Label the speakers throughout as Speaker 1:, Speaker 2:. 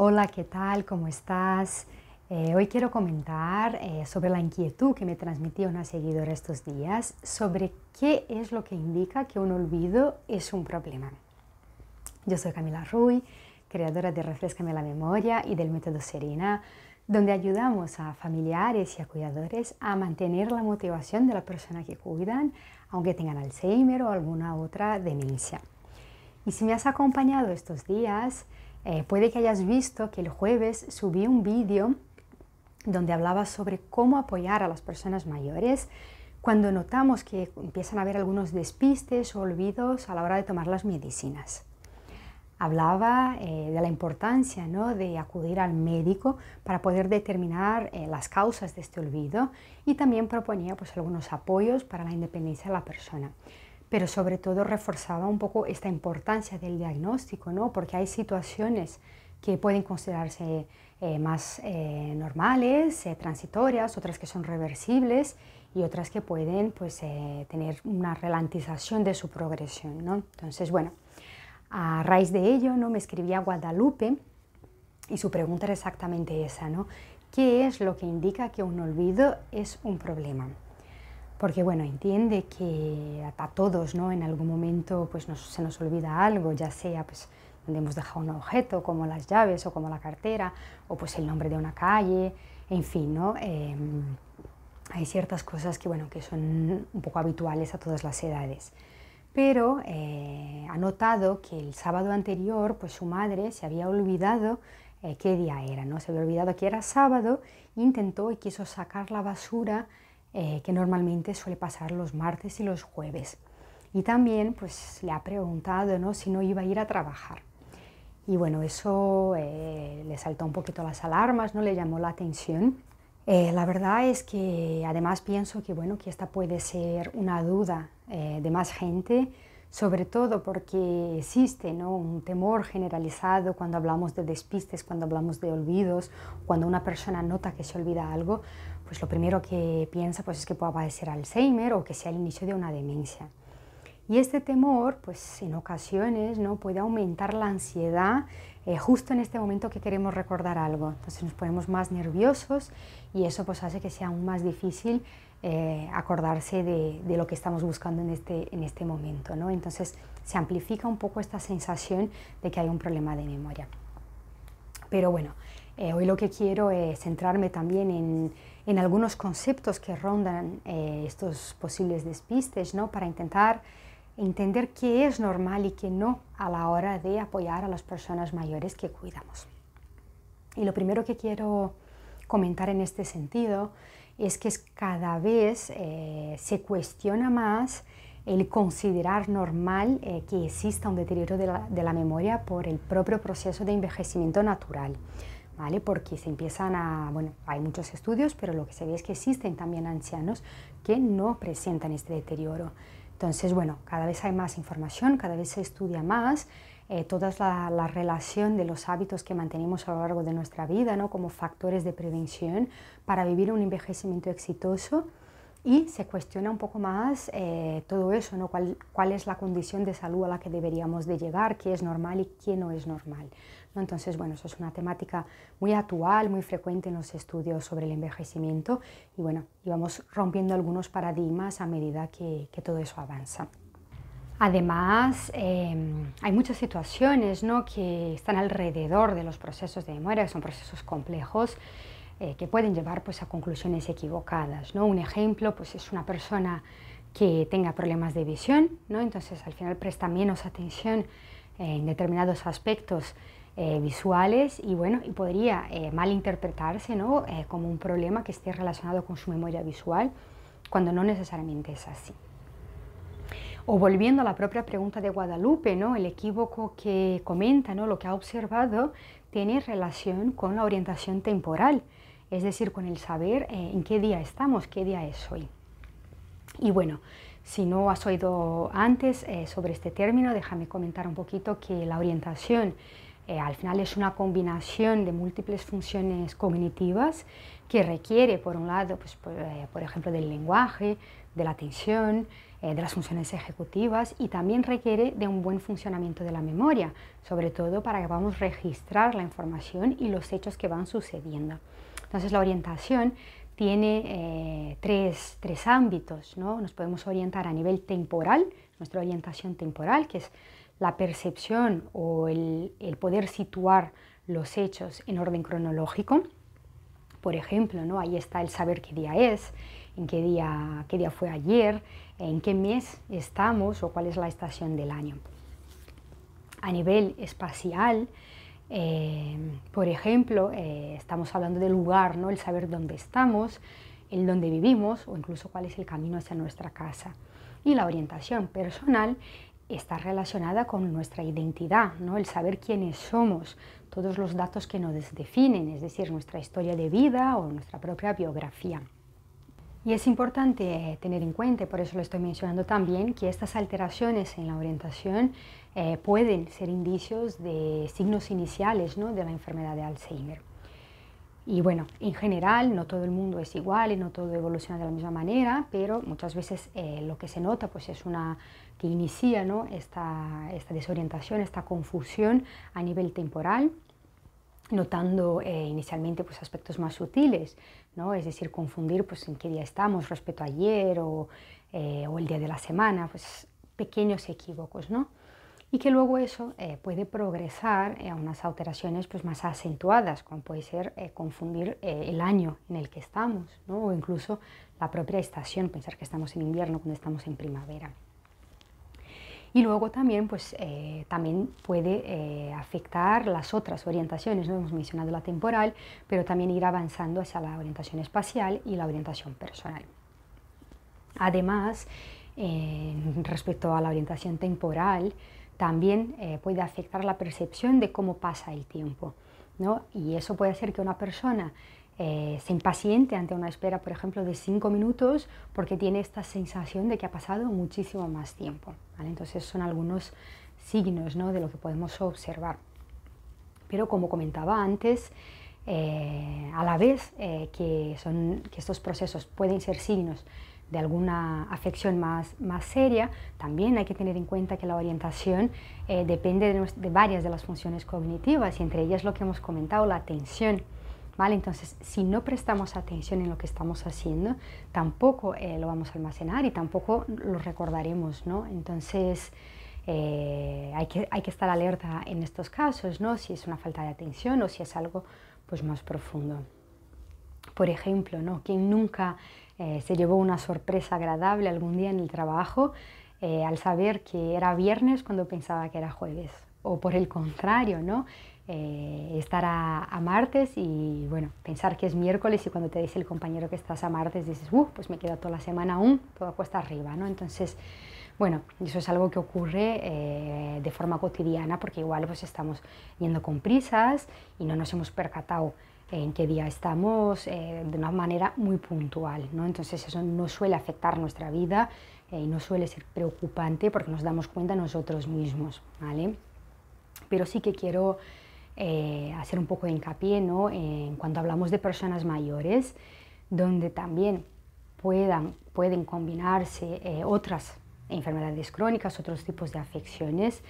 Speaker 1: Hola, ¿qué tal? ¿Cómo estás? Eh, hoy quiero comentar eh, sobre la inquietud que me transmitió una seguidora estos días sobre qué es lo que indica que un olvido es un problema. Yo soy Camila Ruy, creadora de Refrescame la Memoria y del método Serena, donde ayudamos a familiares y a cuidadores a mantener la motivación de la persona que cuidan, aunque tengan Alzheimer o alguna otra demencia. Y si me has acompañado estos días, eh, puede que hayas visto que el jueves subí un vídeo donde hablaba sobre cómo apoyar a las personas mayores cuando notamos que empiezan a haber algunos despistes o olvidos a la hora de tomar las medicinas. Hablaba eh, de la importancia de acudir al médico para poder determinar eh, las causas de este olvido y también proponía pues, algunos apoyos para la independencia de la persona pero sobre todo reforzaba un poco esta importancia del diagnóstico, ¿no? porque hay situaciones que pueden considerarse eh, más eh, normales, eh, transitorias, otras que son reversibles y otras que pueden pues, tener una ralentización de su progresión. Entonces, bueno, a raíz de ello ¿no? me escribía Guadalupe y su pregunta era exactamente esa, ¿no? ¿Qué es lo que indica que un olvido es un problema? porque bueno, entiende que a, todos ¿no? en algún momento pues, se nos olvida algo, ya sea pues, donde hemos dejado un objeto, como las llaves o como la cartera, o pues el nombre de una calle, en fin, em, hay ciertas cosas que, bueno, que son un poco habituales a todas las edades. Pero eh, ha notado que el sábado anterior, pues su madre se había olvidado eh, qué día era, ¿no? Se había olvidado que era sábado, intentó y quiso sacar la basura eh, que normalmente suele pasar los martes y los jueves. Y también pues, le ha preguntado ¿no? si no iba a ir a trabajar. Y bueno, eso eh, le saltó un poquito las alarmas, no le llamó la atención. Eh, la verdad es que además pienso que, bueno, que esta puede ser una duda de más gente, sobre todo porque existe un temor generalizado cuando hablamos de despistes, cuando hablamos de olvidos, cuando una persona nota que se olvida algo, pues lo primero que piensa pues, es que pueda padecer Alzheimer o que sea el inicio de una demencia. Y este temor, pues en ocasiones, ¿no? puede aumentar la ansiedad eh, justo en este momento que queremos recordar algo. Entonces nos ponemos más nerviosos y eso pues hace que sea aún más difícil eh, acordarse de, lo que estamos buscando en este, en este momento. ¿no? Entonces se amplifica un poco esta sensación de que hay un problema de memoria. Pero bueno, eh, hoy lo que quiero es centrarme también en en algunos conceptos que rondan eh, estos posibles despistes, ¿no? Para intentar entender qué es normal y qué no a la hora de apoyar a las personas mayores que cuidamos. Y lo primero que quiero comentar en este sentido es que cada vez eh, se cuestiona más el considerar normal eh, que exista un deterioro de la, memoria por el propio proceso de envejecimiento natural. ¿vale? Porque se empiezan a, bueno, hay muchos estudios, pero lo que se ve es que existen también ancianos que no presentan este deterioro. Entonces, bueno, cada vez hay más información, cada vez se estudia más, eh, toda la, la, relación de los hábitos que mantenemos a lo largo de nuestra vida, ¿no? Como factores de prevención para vivir un envejecimiento exitoso y se cuestiona un poco más eh, todo eso, ¿no? ¿Cuál, ¿Cuál, es la condición de salud a la que deberíamos de llegar, qué es normal y qué no es normal. ¿no? Entonces, bueno, eso es una temática muy actual, muy frecuente en los estudios sobre el envejecimiento y bueno, íbamos rompiendo algunos paradigmas a medida que, que todo eso avanza. Además, eh, hay muchas situaciones ¿no? que están alrededor de los procesos de memoria, que son procesos complejos eh, que pueden llevar pues, a conclusiones equivocadas. ¿no? Un ejemplo pues, es una persona que tenga problemas de visión, ¿no? entonces al final presta menos atención eh, en determinados aspectos eh, visuales y bueno, y podría malinterpretarse ¿no? como un problema que esté relacionado con su memoria visual, cuando no necesariamente es así. O volviendo a la propia pregunta de Guadalupe, ¿no? el equívoco que comenta, ¿no? lo que ha observado, tiene relación con la orientación temporal es decir, con el saber eh, en qué día estamos, qué día es hoy. Y bueno, si no has oído antes eh, sobre este término, déjame comentar un poquito que la orientación eh, al final es una combinación de múltiples funciones cognitivas que requiere, por un lado, pues, por, ejemplo, del lenguaje, de la atención, de las funciones ejecutivas y también requiere de un buen funcionamiento de la memoria, sobre todo para que podamos registrar la información y los hechos que van sucediendo. Entonces la orientación tiene eh, tres, tres, ámbitos, ¿no? Nos podemos orientar a nivel temporal, nuestra orientación temporal, que es la percepción o el, el poder situar los hechos en orden cronológico. Por ejemplo, ¿no? ahí está el saber qué día es, en qué día, qué día fue ayer, en qué mes estamos o cuál es la estación del año. A nivel espacial, eh, por ejemplo, eh, estamos hablando del lugar, ¿no? el saber dónde estamos, el dónde vivimos o incluso cuál es el camino hacia nuestra casa. Y la orientación personal está relacionada con nuestra identidad, ¿no? el saber quiénes somos, todos los datos que nos definen, es decir, nuestra historia de vida o nuestra propia biografía. Y es importante eh, tener en cuenta, por eso lo estoy mencionando también, que estas alteraciones en la orientación eh, pueden ser indicios de signos iniciales ¿no? de la enfermedad de Alzheimer. Y bueno, en general no todo el mundo es igual y no todo evoluciona de la misma manera, pero muchas veces eh, lo que se nota pues es una que inicia ¿no? esta desorientación, esta confusión a nivel temporal notando eh, inicialmente pues, aspectos más sutiles, ¿no? es decir, confundir pues, en qué día estamos respecto a ayer o, eh, el día de la semana, pues, pequeños equívocos. ¿no? Y que luego eso eh, puede progresar a unas alteraciones pues, más acentuadas, como puede ser confundir el año en el que estamos ¿no? o incluso la propia estación, pensar que estamos en invierno cuando estamos en primavera. Y luego también, pues, eh, también puede eh, afectar las otras orientaciones, ¿no? hemos mencionado la temporal, pero también ir avanzando hacia la orientación espacial y la orientación personal. Además, respecto a la orientación temporal, también eh, puede afectar la percepción de cómo pasa el tiempo. Y eso puede hacer que una persona eh, se impaciente ante una espera, por ejemplo, de 5 minutos porque tiene esta sensación de que ha pasado muchísimo más tiempo. Entonces son algunos signos ¿no? de lo que podemos observar. Pero como comentaba antes, eh, a la vez eh, que, son, que estos procesos pueden ser signos de alguna afección más, más seria, también hay que tener en cuenta que la orientación depende de, de, varias de las funciones cognitivas y entre ellas lo que hemos comentado, la atención. Entonces, si no prestamos atención en lo que estamos haciendo, tampoco eh, lo vamos a almacenar y tampoco lo recordaremos, ¿no? Entonces, eh, hay, que, hay, que, estar alerta en estos casos, ¿no? Si es una falta de atención o si es algo pues, más profundo. Por ejemplo, ¿no? ¿Quién nunca eh, se llevó una sorpresa agradable algún día en el trabajo al saber que era viernes cuando pensaba que era jueves. O por el contrario, ¿no? eh, estar a, martes y bueno, pensar que es miércoles y cuando te dice el compañero que estás a martes dices, uh, pues me queda toda la semana aún, toda cuesta arriba, ¿no? Entonces, bueno, eso es algo que ocurre eh, de forma cotidiana porque igual pues estamos yendo con prisas y no nos hemos percatado en qué día estamos eh, de una manera muy puntual, ¿no? Entonces eso no suele afectar nuestra vida eh, y no suele ser preocupante porque nos damos cuenta nosotros mismos, ¿vale? Pero sí que quiero eh, hacer un poco de hincapié ¿no? en cuando hablamos de personas mayores, donde también puedan, pueden combinarse eh, otras enfermedades crónicas, otros tipos de afecciones.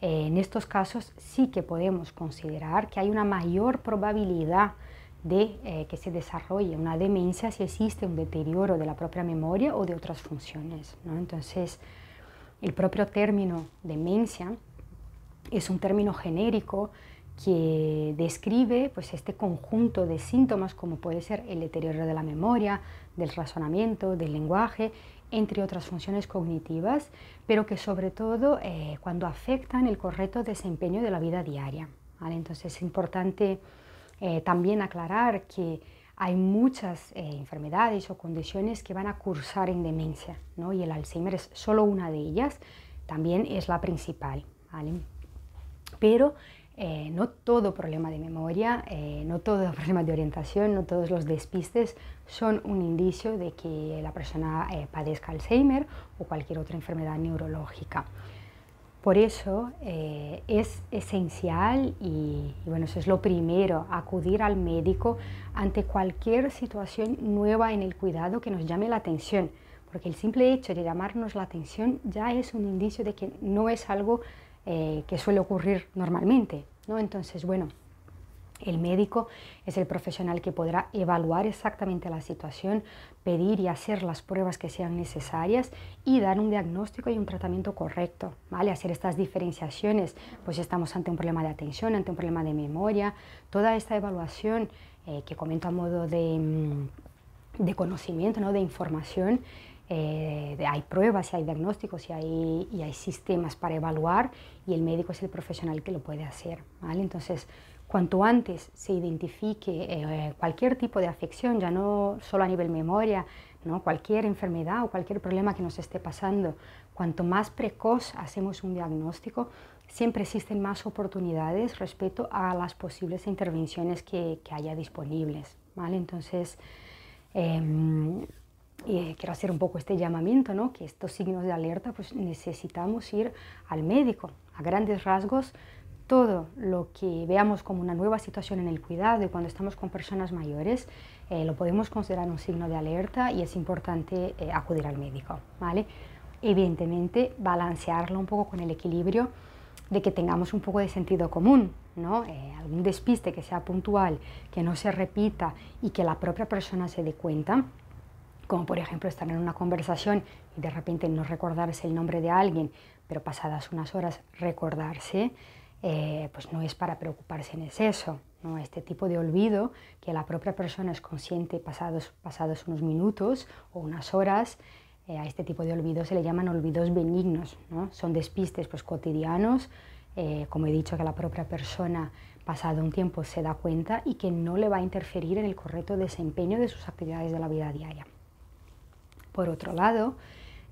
Speaker 1: Eh, en estos casos sí que podemos considerar que hay una mayor probabilidad de que se desarrolle una demencia si existe un deterioro de la propia memoria o de otras funciones. Entonces, el propio término demencia es un término genérico que describe pues, este conjunto de síntomas como puede ser el deterioro de la memoria, del razonamiento, del lenguaje, entre otras funciones cognitivas, pero que sobre todo eh, cuando afectan el correcto desempeño de la vida diaria. Entonces es importante eh, también aclarar que hay muchas eh, enfermedades o condiciones que van a cursar en demencia ¿no? y el Alzheimer es solo una de ellas, también es la principal. ¿vale? Pero eh, no todo problema de memoria, eh, no todo problema de orientación, no todos los despistes son un indicio de que la persona eh, padezca Alzheimer o cualquier otra enfermedad neurológica. Por eso es esencial y, y, bueno, eso es lo primero, acudir al médico ante cualquier situación nueva en el cuidado que nos llame la atención, porque el simple hecho de llamarnos la atención ya es un indicio de que no es algo que suele ocurrir normalmente. ¿no? Entonces, bueno, el médico es el profesional que podrá evaluar exactamente la situación, pedir y hacer las pruebas que sean necesarias y dar un diagnóstico y un tratamiento correcto, ¿vale? Hacer estas diferenciaciones, pues estamos ante un problema de atención, ante un problema de memoria, toda esta evaluación eh, que comento a modo de, mm, de conocimiento, ¿no? de información, eh, hay pruebas, hay diagnósticos y hay, hay, sistemas para evaluar y el médico es el profesional que lo puede hacer. Entonces, cuanto antes se identifique eh, eh, cualquier tipo de afección, ya no solo a nivel memoria, ¿no? cualquier enfermedad o cualquier problema que nos esté pasando, cuanto más precoz hacemos un diagnóstico, siempre existen más oportunidades respecto a las posibles intervenciones que, haya disponibles. ¿vale? Entonces, em, eh, quiero hacer un poco este llamamiento, ¿no? que estos signos de alerta, pues necesitamos ir al médico. A grandes rasgos, todo lo que veamos como una nueva situación en el cuidado y cuando estamos con personas mayores, eh, lo podemos considerar un signo de alerta y es importante eh, acudir al médico. ¿vale? Evidentemente, balancearlo un poco con el equilibrio de que tengamos un poco de sentido común, ¿no? algún despiste que sea puntual, que no se repita y que la propia persona se dé cuenta como por ejemplo estar en una conversación y de repente no recordarse el nombre de alguien, pero pasadas unas horas recordarse, eh, pues no es para preocuparse en exceso. Este tipo de olvido que la propia persona es consciente pasados, pasados unos minutos o unas horas, eh, a este tipo de olvido se le llaman olvidos benignos. Son despistes pues, cotidianos, eh, como he dicho, que la propia persona pasado un tiempo se da cuenta y que no le va a interferir en el correcto desempeño de sus actividades de la vida diaria. Por otro lado,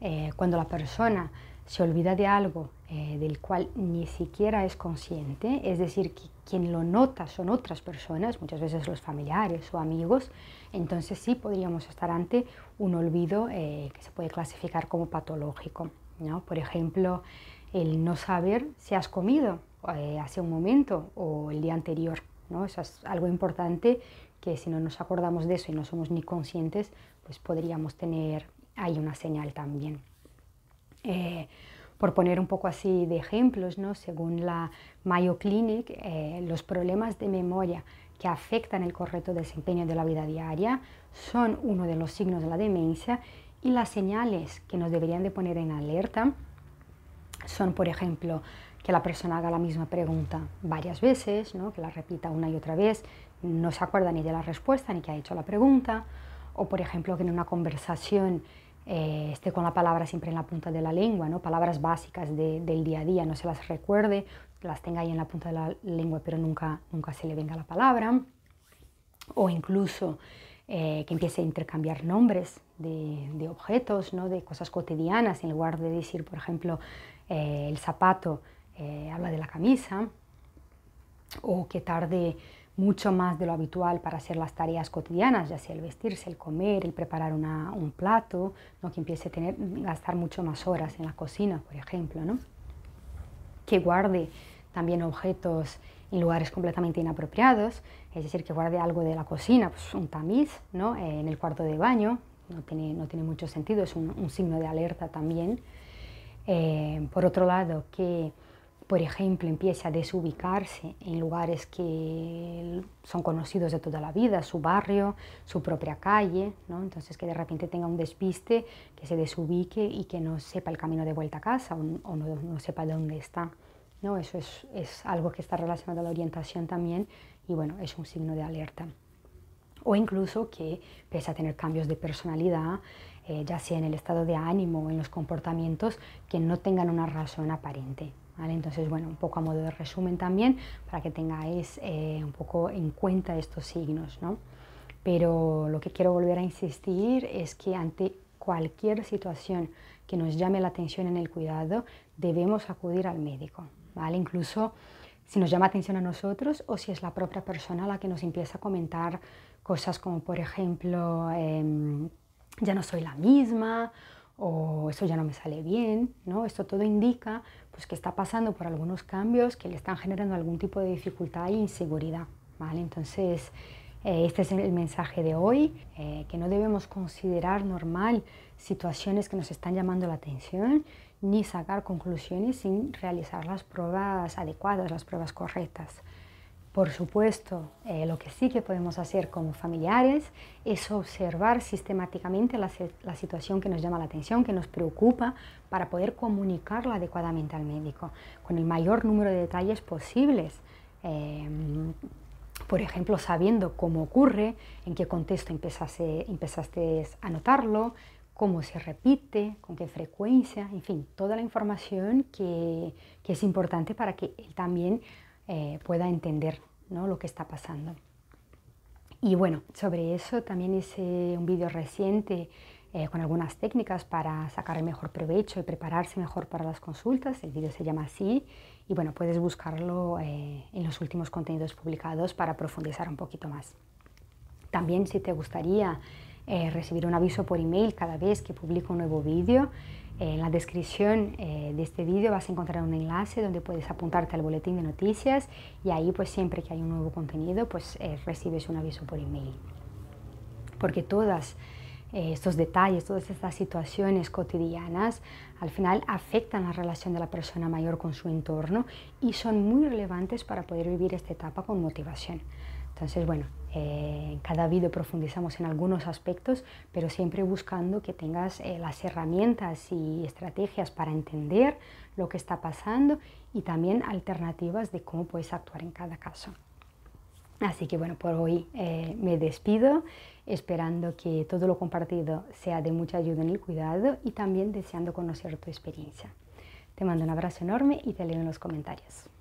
Speaker 1: eh, cuando la persona se olvida de algo eh, del cual ni siquiera es consciente, es decir, que quien lo nota son otras personas, muchas veces los familiares o amigos, entonces sí podríamos estar ante un olvido eh, que se puede clasificar como patológico. ¿no? Por ejemplo, el no saber si has comido hace un momento o el día anterior. ¿no? Eso es algo importante que si no nos acordamos de eso y no somos ni conscientes, pues podríamos tener ahí una señal también. Eh, por poner un poco así de ejemplos, ¿no? según la Mayo Clinic, eh, los problemas de memoria que afectan el correcto desempeño de la vida diaria son uno de los signos de la demencia y las señales que nos deberían de poner en alerta son, por ejemplo, que la persona haga la misma pregunta varias veces, ¿no? que la repita una y otra vez, no se acuerda ni de la respuesta ni que ha hecho la pregunta, o por ejemplo que en una conversación eh, esté con la palabra siempre en la punta de la lengua, ¿no? palabras básicas del día a día, no se las recuerde, las tenga ahí en la punta de la lengua pero nunca, nunca se le venga la palabra, o incluso eh, que empiece a intercambiar nombres de, objetos, ¿no? de cosas cotidianas, en lugar de decir, por ejemplo, eh, el zapato habla de la camisa, o que tarde mucho más de lo habitual para hacer las tareas cotidianas, ya sea el vestirse, el comer, el preparar un plato, que empiece a tener, gastar mucho más horas en la cocina, por ejemplo, ¿no? que guarde también objetos en lugares completamente inapropiados, es decir, que guarde algo de la cocina, pues un tamiz ¿no? en el cuarto de baño, no tiene, no tiene mucho sentido, es un, signo de alerta también. Eh, por otro lado, que por ejemplo, empieza a desubicarse en lugares que son conocidos de toda la vida, su barrio, su propia calle, ¿no? entonces que de repente tenga un despiste, que se desubique y que no sepa el camino de vuelta a casa o, no, no, sepa dónde está. ¿no? Eso es, es, algo que está relacionado a la orientación también y bueno, es un signo de alerta. O incluso que pese a tener cambios de personalidad, eh, ya sea en el estado de ánimo o en los comportamientos, que no tengan una razón aparente. Entonces, bueno, un poco a modo de resumen también, para que tengáis eh, un poco en cuenta estos signos, ¿no? Pero lo que quiero volver a insistir es que ante cualquier situación que nos llame la atención en el cuidado, debemos acudir al médico, ¿vale? Incluso si nos llama atención a nosotros o si es la propia persona la que nos empieza a comentar cosas como, por ejemplo, em, ya no soy la misma o eso ya no me sale bien, ¿no? Esto todo indica pues, que está pasando por algunos cambios que le están generando algún tipo de dificultad e inseguridad, ¿vale? Entonces, eh, este es el mensaje de hoy, eh, que no debemos considerar normal situaciones que nos están llamando la atención ni sacar conclusiones sin realizar las pruebas adecuadas, las pruebas correctas. Por supuesto, eh, lo que sí que podemos hacer como familiares es observar sistemáticamente la, situación que nos llama la atención, que nos preocupa, para poder comunicarla adecuadamente al médico, con el mayor número de detalles posibles. Em, por ejemplo, sabiendo cómo ocurre, en qué contexto empezaste, empezaste a notarlo, cómo se repite, con qué frecuencia, en fin, toda la información que, que es importante para que él también eh, pueda entender lo que está pasando. Y bueno, sobre eso también hice un vídeo reciente eh, con algunas técnicas para sacar el mejor provecho y prepararse mejor para las consultas. El vídeo se llama así y bueno, puedes buscarlo eh, en los últimos contenidos publicados para profundizar un poquito más. También si te gustaría eh, recibir un aviso por email cada vez que publico un nuevo vídeo. Eh, en la descripción eh, de este vídeo vas a encontrar un enlace donde puedes apuntarte al boletín de noticias y ahí pues siempre que hay un nuevo contenido pues recibes un aviso por email. Porque todos estos detalles, todas estas situaciones cotidianas, al final afectan la relación de la persona mayor con su entorno y son muy relevantes para poder vivir esta etapa con motivación. Entonces, bueno, eh, en cada vídeo profundizamos en algunos aspectos, pero siempre buscando que tengas eh, las herramientas y estrategias para entender lo que está pasando y también alternativas de cómo puedes actuar en cada caso. Así que bueno, por hoy eh, me despido, esperando que todo lo compartido sea de mucha ayuda en el cuidado y también deseando conocer tu experiencia. Te mando un abrazo enorme y te leo en los comentarios.